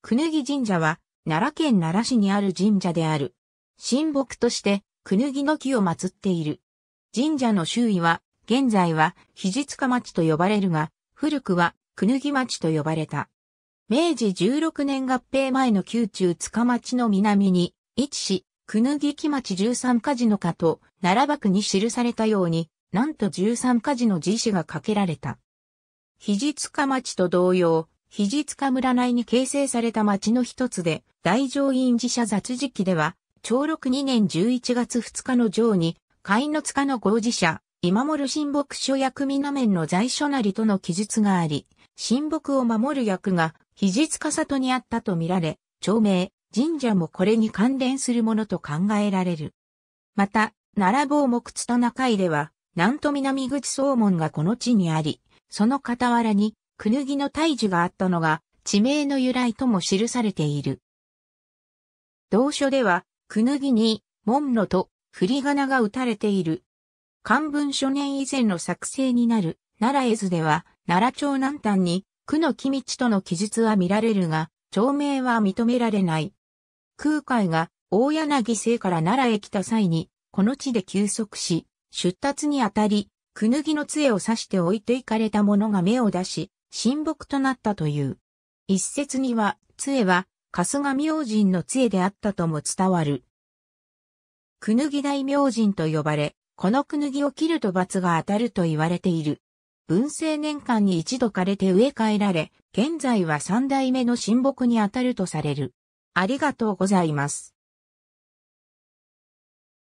くぬぎ神社は、奈良県奈良市にある神社である。神木として、くぬぎの木を祀っている。神社の周囲は、現在は、肘塚町と呼ばれるが、古くは、くぬぎ町と呼ばれた。明治16年合併前の宮中塚町の南に、位置し、くぬぎ木町13カジの家と、奈良幕に記されたように、なんと13カジの寺子がかけられた。肘塚町と同様、肘塚村内に形成された町の一つで、大乗院寺社雑事記では、長禄2年11月2日の上に、海の塚の合寺社、今守神木所役皆面の在所なりとの記述があり、神木を守る役が、肘塚里にあったとみられ、町名、神社もこれに関連するものと考えられる。また、奈良坊木津田中井では、南と南口総門がこの地にあり、その傍らに、クヌギの大樹があったのが、地名の由来とも記されている。同書では、クヌギに、門のと、振り仮名が打たれている。漢文書年以前の作成になる、奈良絵図では、奈良町南端に、区の木道との記述は見られるが、町名は認められない。空海が、大柳生から奈良へ来た際に、この地で休息し、出立にあたり、くぬぎの杖を刺して置いていかれた者が目を出し、神木となったという。一説には、杖は、春日明神の杖であったとも伝わる。くぬぎ大明神と呼ばれ、このくぬぎを切ると罰が当たると言われている。文政年間に一度枯れて植え替えられ、現在は三代目の神木に当たるとされる。ありがとうございます。